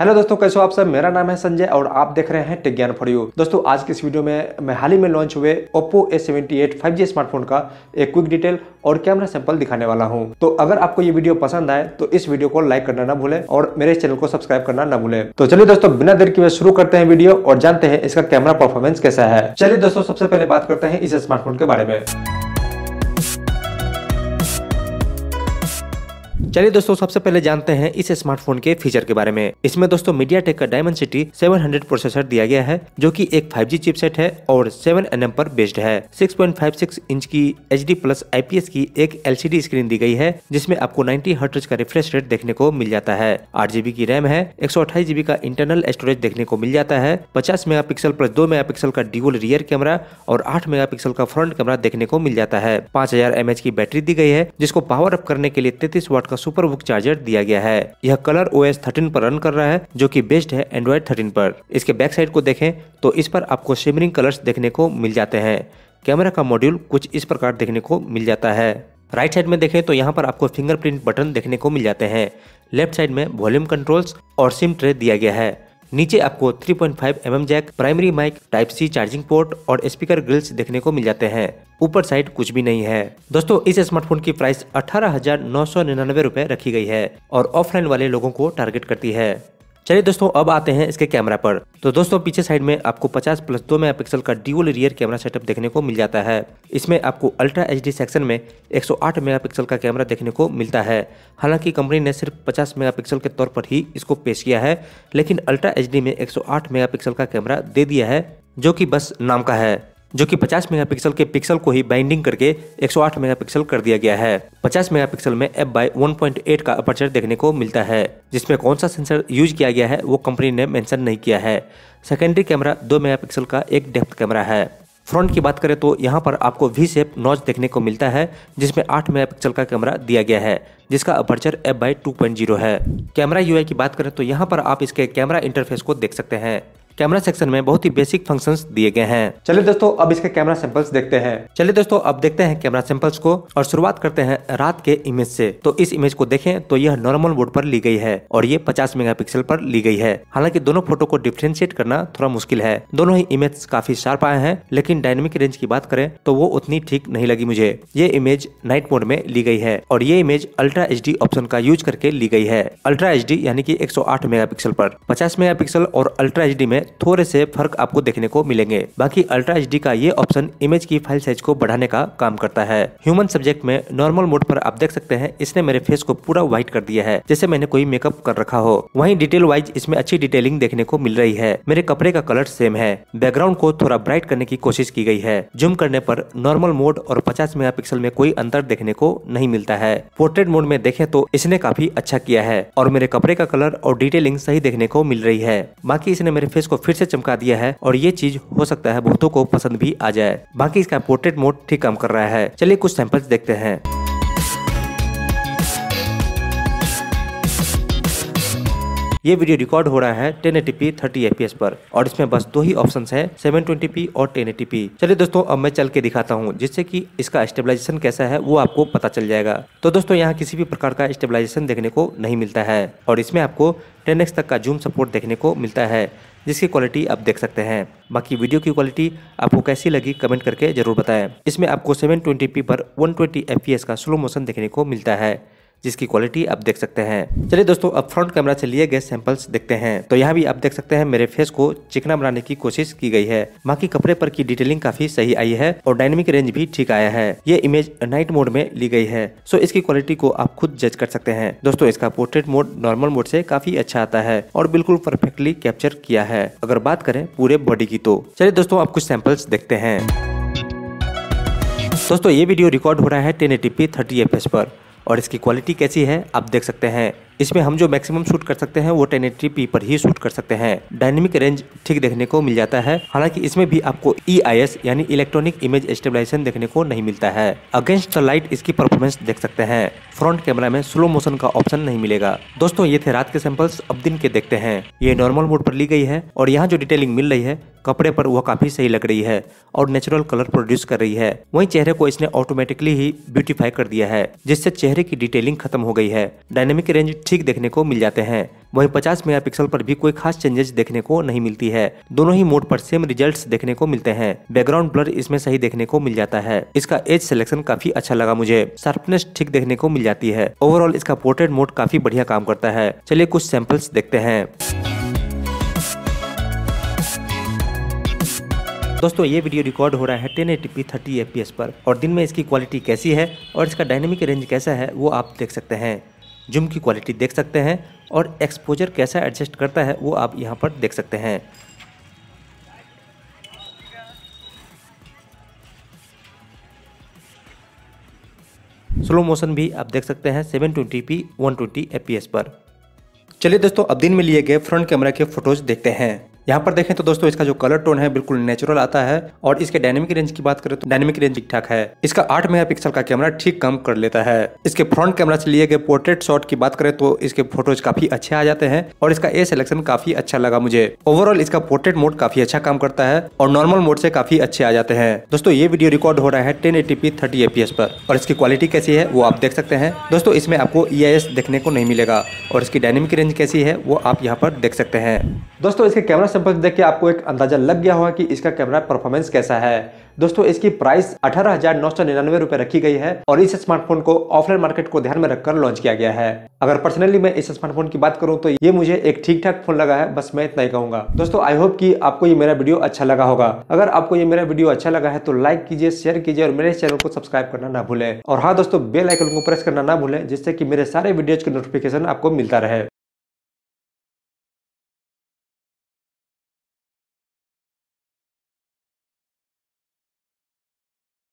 hello दोस्तों कैसे हो आप सब मेरा नाम है संजय और आप देख रहे हैं टेज्ञान फॉर यू दोस्तों आज के इस वीडियो में मैं हाल ही में लॉन्च हुए एट फाइव जी स्मार्टफोन का एक क्विक डिटेल और कैमरा सैंपल दिखाने वाला हूं तो अगर आपको ये वीडियो पसंद आए तो इस वीडियो को लाइक करना ना भूले और मेरे चैनल को सब्सक्राइब करना ना भूले तो चलिए दोस्तों बिना देर के शुरू करते हैं वीडियो और जानते हैं इसका कैमरा परफॉर्मेंस कैसा है चलिए दोस्तों सबसे पहले बात करते हैं इस स्मार्टफोन के बारे में चलिए दोस्तों सबसे पहले जानते हैं इस स्मार्टफोन के फीचर के बारे में इसमें दोस्तों मीडिया टेक का डायमंड सिटी सेवन प्रोसेसर दिया गया है जो की एक फाइव चिपसेट है और सेवन एन पर बेस्ड है सिक्स इंच की एच प्लस आई की एक एल स्क्रीन दी गई है जिसमें आपको नाइन्टी हर्ट्ज का रिफ्रेश रेट देखने को मिल जाता है आठ जीबी की रैम है एक जीबी का इंटरनल स्टोरेज देखने को मिल जाता है पचास मेगा पिक्सल प्लस दो मेगा पिक्सल का डिगोल रियर कैमरा और आठ मेगा पिक्सल का फ्रंट कैमरा देखने को मिल जाता है पांच हजार एमएच की बैटरी दी गई है जिसको पावर अप करने के लिए तैतीस वाट का सुपर बुक चार्जर दिया गया है यह कलर ओ एस थर्टीन पर रन कर रहा है जो की बेस्ट है एंड्रॉइड थर्टीन पर इसके बैक साइड को देखें तो इस पर आपको शिमरिंग कलर्स देखने को मिल जाते हैं कैमरा का मॉड्यूल कुछ इस प्रकार देखने को मिल जाता है राइट साइड में देखें तो यहाँ पर आपको फिंगरप्रिंट बटन देखने को मिल जाते हैं लेफ्ट साइड में वॉल्यूम कंट्रोल्स और सिम ट्रे दिया गया है नीचे आपको 3.5 point mm jack primary mic type C charging port और स्पीकर ग्रिल्स देखने को मिल जाते हैं ऊपर साइड कुछ भी नहीं है दोस्तों इस स्मार्टफोन की प्राइस अठारह हजार नौ सौ निन्यानवे रूपए रखी गई है और ऑफलाइन वाले लोगों को टारगेट करती है चलिए दोस्तों अब आते हैं इसके कैमरा पर तो दोस्तों पीछे साइड में आपको 50 प्लस दो मेगा पिक्सल का ड्यूल रियर कैमरा सेटअप देखने को मिल जाता है इसमें आपको अल्ट्रा एच सेक्शन में 108 मेगापिक्सल का कैमरा देखने को मिलता है हालांकि कंपनी ने सिर्फ 50 मेगापिक्सल के तौर पर ही इसको पेश किया है लेकिन अल्ट्रा एच में एक सौ का कैमरा दे दिया है जो कि बस नाम का है जो कि 50 मेगापिक्सल के पिक्सल को ही बाइंडिंग करके 108 मेगापिक्सल कर दिया गया है 50 मेगापिक्सल में एफ बाई वन का अपर्चर देखने को मिलता है जिसमें कौन सा सेंसर यूज किया गया है वो कंपनी ने मेंशन नहीं किया है सेकेंडरी कैमरा 2 मेगापिक्सल का एक डेप्थ कैमरा है फ्रंट की बात करें तो यहाँ पर आपको वी सेप नॉच देखने को मिलता है जिसमें 8 मेगापिक्सल का कैमरा दिया गया है जिसका अपर्चर एफ बाई है कैमरा यू की बात करें तो यहाँ पर आप इसके कैमरा इंटरफेस को देख सकते हैं कैमरा सेक्शन में बहुत ही बेसिक फंक्शंस दिए गए हैं चलिए दोस्तों अब इसके कैमरा सैंपल्स देखते हैं चलिए दोस्तों अब देखते हैं कैमरा सैंपल्स को और शुरुआत करते हैं रात के इमेज से तो इस इमेज को देखें तो यह नॉर्मल मोड पर ली गई है और ये 50 मेगापिक्सल पर ली गई है हालांकि दोनों फोटो को डिफ्रेंशिएट करना थोड़ा मुश्किल है दोनों ही इमेज काफी शार्प आए हैं लेकिन डायनेमिक रेंज की बात करें तो वो उतनी ठीक नहीं लगी मुझे ये इमेज नाइट मोड में ली गई है और ये इमेज अल्ट्रा एच ऑप्शन का यूज करके ली गई है अल्ट्रा एच यानी कि 108 मेगापिक्सल पर 50 मेगापिक्सल और अल्ट्रा एच में थोड़े से फर्क आपको देखने को मिलेंगे बाकी अल्ट्रा एच का ये ऑप्शन इमेज की फाइल साइज को बढ़ाने का काम करता है ह्यूमन सब्जेक्ट में नॉर्मल मोड पर आप देख सकते हैं इसने मेरे फेस को पूरा व्हाइट कर दिया है जैसे मैंने कोई मेकअप कर रखा हो वही डिटेल वाइज इसमें अच्छी डिटेलिंग देखने को मिल रही है मेरे कपड़े का कलर सेम है बैकग्राउंड को थोड़ा ब्राइट करने की कोशिश की गई है जूम करने पर नॉर्मल मोड और 50 मेगापिक्सल में कोई अंतर देखने को नहीं मिलता है पोर्ट्रेट मोड में देखें तो इसने काफी अच्छा किया है और मेरे कपड़े का कलर और डिटेलिंग सही देखने को मिल रही है बाकी इसने मेरे फेस को को फिर से चमका दिया है और ये चीज हो सकता है बहुतों को पसंद भी आ जाए बाकी इसका पोर्ट्रेट मोड ठीक काम कर रहा है चलिए कुछ सैंपल्स देखते हैं ये वीडियो रिकॉर्ड हो रहा है 1080p 30fps पर और इसमें बस दो ही ऑप्शंस हैं 720p और 1080p चलिए दोस्तों अब मैं चल के दिखाता हूँ जिससे कि इसका स्टेबलाइजेशन कैसा है वो आपको पता चल जाएगा तो दोस्तों यहाँ किसी भी प्रकार का स्टेबलाइजेशन देखने को नहीं मिलता है और इसमें आपको 10x तक का जूम सपोर्ट देखने को मिलता है जिसकी क्वालिटी आप देख सकते हैं बाकी वीडियो की क्वालिटी आपको कैसी लगी कमेंट करके जरूर बताएं इसमें आपको 720p पर पी एस का स्लो मोशन देखने को मिलता है जिसकी क्वालिटी आप देख सकते हैं चलिए दोस्तों अब फ्रंट कैमरा से लिए गए सैंपल्स देखते हैं तो यहाँ भी आप देख सकते हैं मेरे फेस को चिकना बनाने की कोशिश की गई है बाकी कपड़े पर की डिटेलिंग काफी सही आई है और डायनेमिक रेंज भी ठीक आया है ये इमेज नाइट मोड में ली गई है सो इसकी क्वालिटी को आप खुद जज कर सकते हैं दोस्तों इसका पोर्ट्रेट मोड नॉर्मल मोड से काफी अच्छा आता है और बिल्कुल परफेक्टली कैप्चर किया है अगर बात करें पूरे बॉडी की तो चलिए दोस्तों आप कुछ सैंपल्स देखते हैं दोस्तों ये वीडियो रिकॉर्ड हो रहा है टेन एटीपी थर्टी एफ पर और इसकी क्वालिटी कैसी है आप देख सकते हैं इसमें हम जो मैक्सिमम शूट कर सकते हैं वो पी पर ही शूट कर सकते हैं डायनेमिक रेंज ठीक देखने को मिल जाता है हालांकि इसमें भी आपको ई e यानी इलेक्ट्रॉनिक इमेज स्टेबिलाईन देखने को नहीं मिलता है अगेंस्ट द लाइट इसकी परफॉर्मेंस देख सकते हैं फ्रंट कैमरा में स्लो मोशन का ऑप्शन नहीं मिलेगा दोस्तों ये थे रात के सैंपल्स अब दिन के देखते हैं ये नॉर्मल मोड पर ली गई है और यहाँ जो डिटेलिंग मिल रही है कपड़े पर वह काफी सही लग रही है और नेचुरल कलर प्रोड्यूस कर रही है वहीं चेहरे को इसने ऑटोमेटिकली ही ब्यूटीफाई कर दिया है जिससे चेहरे की डिटेलिंग खत्म हो गई है डायनेमिक रेंज ठीक देखने को मिल जाते हैं वहीं 50 मेगापिक्सल पर भी कोई खास चेंजेस देखने को नहीं मिलती है दोनों ही मोड पर सेम रिजल्ट्स देखने को मिलते हैं बैकग्राउंड ब्लर इसमें सही देखने को मिल जाता है इसका एज सिलेक्शन काफी अच्छा लगा मुझे शार्पनेस ठीक देखने को मिल जाती है ओवरऑल इसका पोर्ट्रेट मोड काफी बढ़िया काम करता है चलिए कुछ सैंपल्स देखते हैं दोस्तों ये वीडियो रिकॉर्ड हो रहा है ten eighty P thirty F पर और दिन में इसकी क्वालिटी कैसी है और इसका डायनेमिक रेंज कैसा है वो आप देख सकते हैं जूम की क्वालिटी देख सकते हैं और एक्सपोजर कैसा एडजस्ट करता है वो आप यहाँ पर देख सकते हैं स्लो मोशन भी आप देख सकते हैं 720p 120 fps पर चलिए दोस्तों अब दिन में लिए गए फ्रंट कैमरा के फोटोज देखते हैं यहाँ पर देखें तो दोस्तों इसका जो कलर टोन है बिल्कुल नेचुरल आता है और इसके डायनेमिक रेंज की बात करें तो डायनेमिक रेंज ठीक ठाक है इसका आठ मेगा का कैमरा ठीक कम कर लेता है इसके फ्रंट कैमरा से लिए गए पोर्ट्रेट शॉट की बात करें तो इसके फोटोज काफी अच्छे आ जाते हैं और इसका ए सिलेक्शन काफी अच्छा लगा मुझे ओवरऑल इसका पोर्ट्रेट मोड काफी अच्छा काम करता है और नॉर्मल मोड से काफी अच्छे आ जाते हैं दोस्तों ये वीडियो रिकॉर्ड हो रहा है ten eighty P thirty APS पर और इसकी क्वालिटी कैसी है वो आप देख सकते हैं दोस्तों इसमें आपको ई e देखने को नहीं मिलेगा और इसकी डायनेमिक रेंज कैसी है वो आप यहाँ पर देख सकते हैं दोस्तों इसके कैमरा संपर्क देख के आपको एक अंदाजा लग गया होगा कि इसका कैमरा परफॉर्मेंस कैसा है दोस्तों इसकी प्राइस अठारह हजार नौ सौ निन्यानवे रुपए रखी गई है और इस स्मार्टफोन को ऑफलाइन मार्केट को ध्यान में रखकर लॉन्च किया गया है अगर पर्सनली मैं इस स्मार्टफोन की बात करूं तो ये मुझे एक ठीक ठाक फोन लगा है बस मैं इतना ही कहूंगा दोस्तों आई होप कि आपको ये मेरा वीडियो अच्छा लगा होगा अगर आपको ये मेरा वीडियो अच्छा लगा है तो लाइक कीजिए शेयर कीजिए और मेरे चैनल को सब्सक्राइब करना ना भूले और हाँ दोस्तों बेल आइकन को प्रेस करना ना भूले जिससे की मेरे सारे वीडियो के नोटिफिकेशन आपको मिलता रहे